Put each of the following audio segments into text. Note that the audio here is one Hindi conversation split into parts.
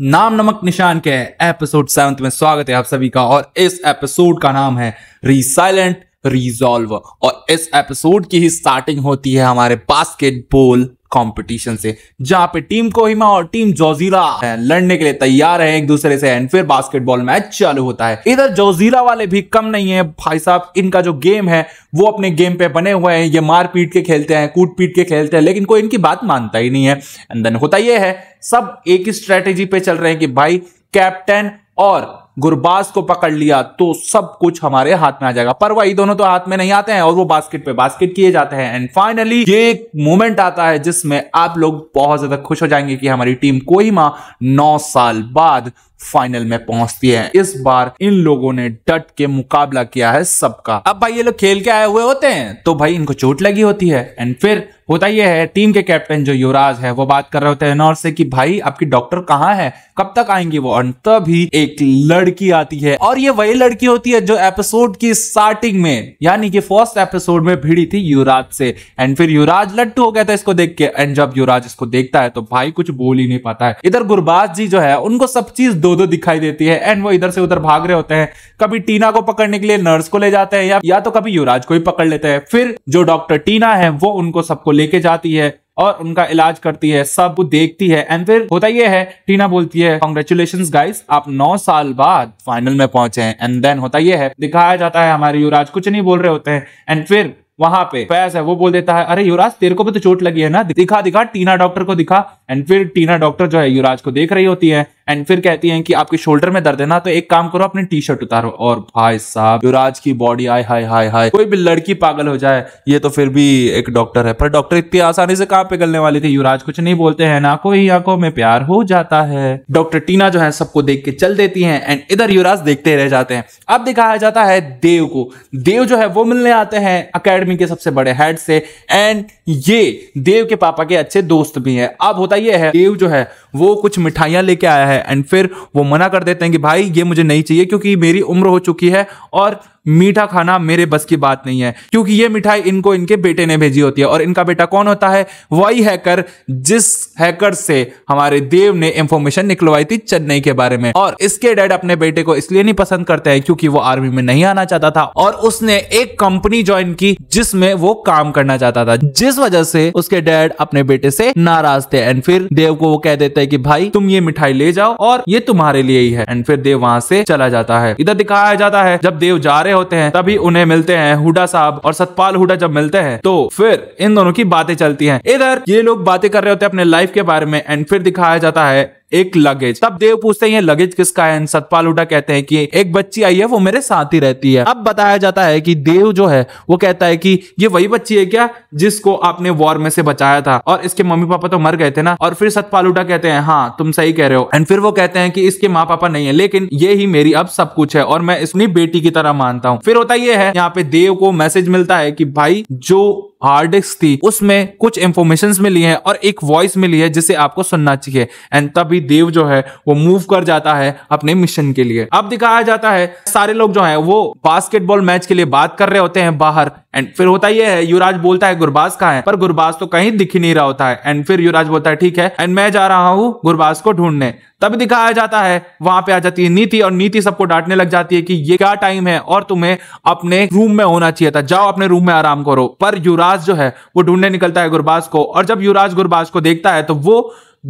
नाम नमक निशान के एपिसोड सेवंथ में स्वागत है आप सभी का और इस एपिसोड का नाम है रीसाइलेंट रिजॉल्व और इस एपिसोड की ही स्टार्टिंग होती है हमारे बास्केटबॉल कंपटीशन से जहां पे टीम कोहिमा और टीम जोजीला लड़ने के लिए तैयार है एक दूसरे से एंड फिर बास्केटबॉल मैच चालू होता है इधर जोजीरा वाले भी कम नहीं है भाई साहब इनका जो गेम है वो अपने गेम पे बने हुए हैं ये मार पीट के खेलते हैं कूट पीट के खेलते हैं लेकिन कोई इनकी बात मानता ही नहीं है एंड देन होता यह है सब एक ही स्ट्रेटेजी पे चल रहे हैं कि भाई कैप्टन और गुरबाज को पकड़ लिया तो सब कुछ हमारे हाथ में आ जाएगा पर वही दोनों तो हाथ में नहीं आते हैं और वो बास्केट पे बास्केट किए जाते हैं एंड फाइनली ये एक मोमेंट आता है जिसमें आप लोग बहुत ज्यादा खुश हो जाएंगे कि हमारी टीम कोई मां नौ साल बाद फाइनल में पहुंचती है इस बार इन लोगों ने डट के मुकाबला किया है सबका अब भाई ये लोग खेल के आए हुए होते हैं तो भाई इनको चोट लगी होती है एंड फिर होता यह है टीम के कैप्टन जो युवराज है वो बात कर रहे होते हैं नौर से कि भाई आपकी डॉक्टर कहाँ है कब तक आएंगी वो और तभी एक लड़की आती है और ये वही लड़की होती है जो एपिसोड की स्टार्टिंग में यानी कि फर्स्ट एपिसोड में भिड़ी थी युवराज से एंड फिर युवराज लट्टू हो गया था इसको देख के एंड जब युवराज इसको देखता है तो भाई कुछ बोल ही नहीं पाता है इधर गुरबाज जी जो है उनको सब चीज दो दो दिखाई देती है एंड वो इधर से उधर भाग रहे होते हैं कभी टीना को पकड़ने के लिए नर्स को ले जाते हैं या तो कभी युवराज को ही पकड़ लेते हैं फिर जो डॉक्टर टीना है वो उनको सबको लेके जाती है और उनका इलाज करती है सब देखती है एंड फिर होता यह है टीना बोलती है कॉन्ग्रेचुलेशन गाइस आप नौ साल बाद फाइनल में पहुंचे हैं एंड देन होता यह है दिखाया जाता है हमारे युवराज कुछ नहीं बोल रहे होते हैं एंड फिर वहां पे फैज है वो बोल देता है अरे युवराज तेरे को भी तो चोट लगी है ना दिखा दिखा टीना डॉक्टर को दिखा एंड फिर टीना डॉक्टर जो है युवराज को देख रही होती है एंड फिर कहती है कि आपके शोल्डर में दर्द है ना तो एक काम करो अपनी टी शर्ट उतारो और भाई साहब युवराज की बॉडी आय हाय हाय हाय कोई भी लड़की पागल हो जाए ये तो फिर भी एक डॉक्टर है पर डॉक्टर इतनी आसानी से कहाँ पिघलने वाली थी युवराज कुछ नहीं बोलते हैं ना कोई आंखों में प्यार हो जाता है डॉक्टर टीना जो है सबको देख के चल देती है एंड इधर युवराज देखते रह जाते हैं अब दिखाया जाता है देव को देव जो है वो मिलने आते हैं अकेडमी के सबसे बड़े हेड से एंड ये देव के पापा के अच्छे दोस्त भी है अब होता है ये है देव जो है वो कुछ मिठाइयाँ लेके आया है एंड फिर वो मना कर देते हैं कि भाई ये मुझे नहीं चाहिए क्योंकि मेरी उम्र हो चुकी है और मीठा खाना मेरे बस की बात नहीं है क्योंकि ये मिठाई इनको इनके बेटे ने भेजी होती है और इनका बेटा कौन होता है वही हैकर जिस हैकर से हमारे देव ने इंफॉर्मेशन निकलवाई थी चेन्नई के बारे में और इसके डैड अपने बेटे को इसलिए नहीं पसंद करते हैं क्योंकि वो आर्मी में नहीं आना चाहता था और उसने एक कंपनी ज्वाइन की जिसमें वो काम करना चाहता था जिस वजह से उसके डैड अपने बेटे से नाराज थे एंड फिर देव को वो कह देते है कि भाई तुम ये मिठाई ले जाओ और ये तुम्हारे लिए ही है एंड फिर देव वहां से चला जाता है इधर दिखाया जाता है जब देव जा रहे होते हैं तभी उन्हें मिलते हैं हुडा साहब और सतपाल हुडा जब मिलते हैं तो फिर इन दोनों की बातें चलती हैं इधर ये लोग बातें कर रहे होते हैं अपने लाइफ के बारे में एंड फिर दिखाया जाता है एक लगेज तब देव पूछते हैं ये लगेज किसका है सतपाल उठा कहते हैं कि एक बच्ची आई है वो मेरे साथ ही रहती है अब बताया जाता है कि देव जो है वो कहता है कि ये वही बच्ची है क्या जिसको आपने वॉर में से बचाया था और इसके मम्मी पापा तो मर गए थे ना और फिर सतपाल उठा कहते हैं हाँ तुम सही कह रहे हो एंड फिर वो कहते हैं कि इसके माँ पापा नहीं है लेकिन ये ही मेरी अब सब कुछ है और मैं इसमें बेटी की तरह मानता हूँ फिर होता यह है यहाँ पे देव को मैसेज मिलता है कि भाई जो हार्ड डिस्क थी उसमें कुछ इंफॉर्मेशन मिली है और एक वॉइस मिली है जिसे आपको सुनना चाहिए एंड तभी देव जो है वो मूव कर जाता है अपने मिशन के लिए अब दिखाया जाता है सारे लोग जो है वो बास्केटबॉल मैच के लिए बात कर रहे होते हैं बाहर एंड फिर होता यह है युवराज बोलता है गुरबाज कहा है पर गुरबाज तो कहीं दिख ही नहीं रहा होता है एंड फिर युवराज बोलता है ठीक है एंड मैं जा रहा हूँ गुरबाज को ढूंढने तब दिखाया जाता है वहां पे आ जाती है नीति और नीति सबको डांटने लग जाती है कि ये क्या टाइम है और तुम्हें अपने रूम में होना चाहिए था जाओ अपने रूम में आराम करो पर युवराज जो है वो ढूंढने निकलता है गुरबाज को और जब युवराज गुरबाज को देखता है तो वो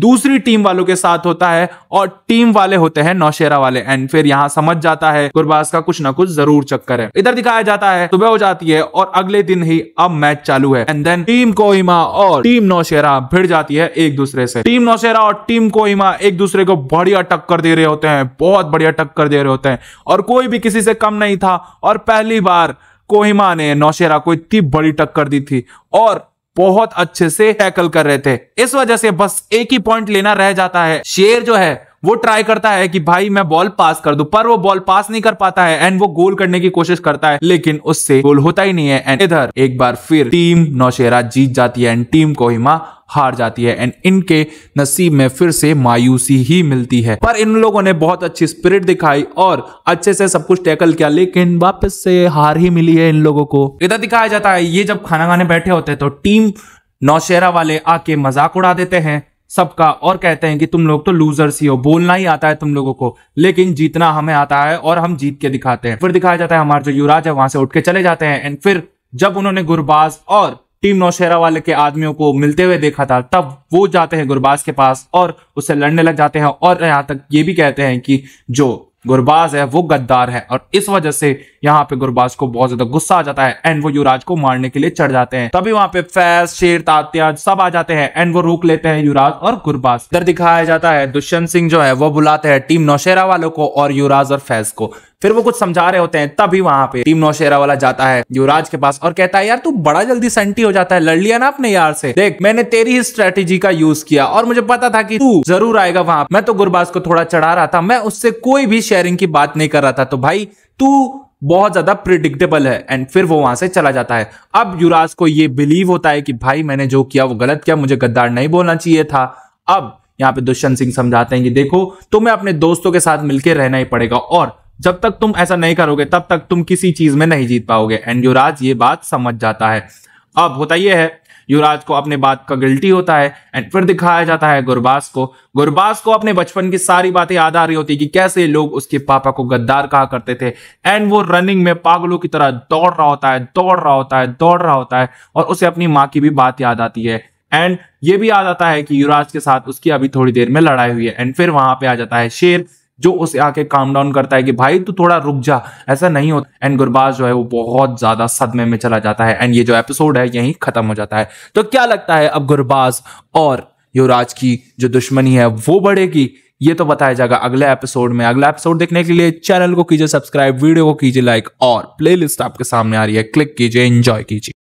दूसरी टीम वालों के साथ होता है और टीम वाले होते हैं नौशेरा वाले एंड फिर यहाँ समझ जाता है गुरबाज का कुछ ना कुछ जरूर चक्कर है इधर दिखाया जाता है सुबह हो जाती है और अगले दिन ही अब मैच चालू है एंड देन टीम कोहिमा और टीम नौशेरा भिड़ जाती है एक दूसरे से टीम नौशेरा और टीम कोहिमा एक दूसरे को बढ़िया टक्कर दे रहे होते हैं बहुत बढ़िया टक्कर दे रहे होते हैं और कोई भी किसी से कम नहीं था और पहली बार कोहिमा ने नौशेरा को इतनी बड़ी टक्कर दी थी और बहुत अच्छे से टैकल कर रहे थे इस वजह से बस एक ही पॉइंट लेना रह जाता है शेर जो है वो ट्राई करता है कि भाई मैं बॉल पास कर दूं पर वो बॉल पास नहीं कर पाता है एंड वो गोल करने की कोशिश करता है लेकिन उससे गोल होता ही नहीं है एंड इधर एक बार फिर टीम नौशेरा जीत जाती है एंड टीम कोहिमा हार जाती है एंड इनके नसीब में फिर से मायूसी ही मिलती है पर इन लोगों ने बहुत अच्छी स्पिरिट दिखाई और अच्छे से सब कुछ टैकल किया लेकिन वापस से हार ही मिली है इन लोगों को इधर दिखाया जाता है ये जब खाना खाने बैठे होते हैं तो टीम नौशेरा वाले आके मजाक उड़ा देते हैं सबका और कहते हैं कि तुम लोग तो लूजर्स ही हो बोलना ही आता है तुम लोगों को लेकिन जीतना हमें आता है और हम जीत के दिखाते हैं फिर दिखाया जाता है हमारे जो युवराज है वहां से उठ के चले जाते हैं एंड फिर जब उन्होंने गुरबाज और टीम नौशेरा वाले के आदमियों को मिलते हुए देखा था तब वो जाते हैं गुरबाज के पास और उससे लड़ने लग जाते हैं और यहाँ तक ये भी कहते हैं कि जो गुरबाज है वो गद्दार है और इस वजह से यहाँ पे गुरबाज को बहुत ज्यादा गुस्सा आ जाता है एंड वो युवराज को मारने के लिए चढ़ जाते हैं तभी वहां पे फैस शेर तात्या सब आ जाते हैं एंड वो रोक लेते हैं युवराज और गुरबाज इधर दिखाया जाता है दुष्यंत सिंह जो है वो बुलाते हैं टीम नौशेरा वालों को और युवराज और फैज को फिर वो कुछ समझा रहे होते हैं तभी वहां पे टीम नौशेरा वाला जाता है युवराज के पास और कहता है यार तू बड़ा जल्दी सेंटी हो जाता है लड़ लिया ना अपने यार से देख मैंने तेरी ही स्ट्रेटेजी का यूज किया और मुझे पता था कि तू जरूर आएगा वहां मैं तो गुरबाज को थोड़ा चढ़ा रहा था मैं उससे कोई भी शेयरिंग की बात नहीं कर रहा था तो भाई तू बहुत ज्यादा प्रिडिक्टेबल है एंड फिर वो वहां से चला जाता है अब युवराज को ये बिलीव होता है कि भाई मैंने जो किया वो गलत किया मुझे गद्दार नहीं बोलना चाहिए था अब यहाँ पे दुष्यंत सिंह समझाते हैं कि देखो तुम्हें अपने दोस्तों के साथ मिलकर रहना ही पड़ेगा और जब तक तुम ऐसा नहीं करोगे तब तक तुम किसी चीज में नहीं जीत पाओगे एंड युवराज ये बात समझ जाता है अब होता यह है युवराज को अपने बात का गिल्टी होता है एंड फिर दिखाया जाता है गुरबास को गुरबास को अपने बचपन की सारी बातें याद आ रही होती कि कैसे लोग उसके पापा को गद्दार कहा करते थे एंड वो रनिंग में पागलों की तरह दौड़ रहा होता है दौड़ रहा होता है दौड़ रहा होता है और उसे अपनी माँ की भी बात याद आती है एंड ये भी याद आता है कि युवराज के साथ उसकी अभी थोड़ी देर में लड़ाई हुई है एंड फिर वहां पे आ जाता है शेर जो उसे आके काम डाउन करता है कि भाई तू थोड़ा रुक जा ऐसा नहीं होता एंड गुरबाज जो है वो बहुत ज्यादा सदमे में चला जाता है एंड ये जो एपिसोड है यही खत्म हो जाता है तो क्या लगता है अब गुरबाज और युवराज की जो दुश्मनी है वो बढ़ेगी ये तो बताया जाएगा अगले एपिसोड में अगला एपिसोड देखने के लिए चैनल को कीजिए सब्सक्राइब वीडियो को कीजिए लाइक और प्लेलिस्ट आपके सामने आ रही है क्लिक कीजिए एंजॉय कीजिए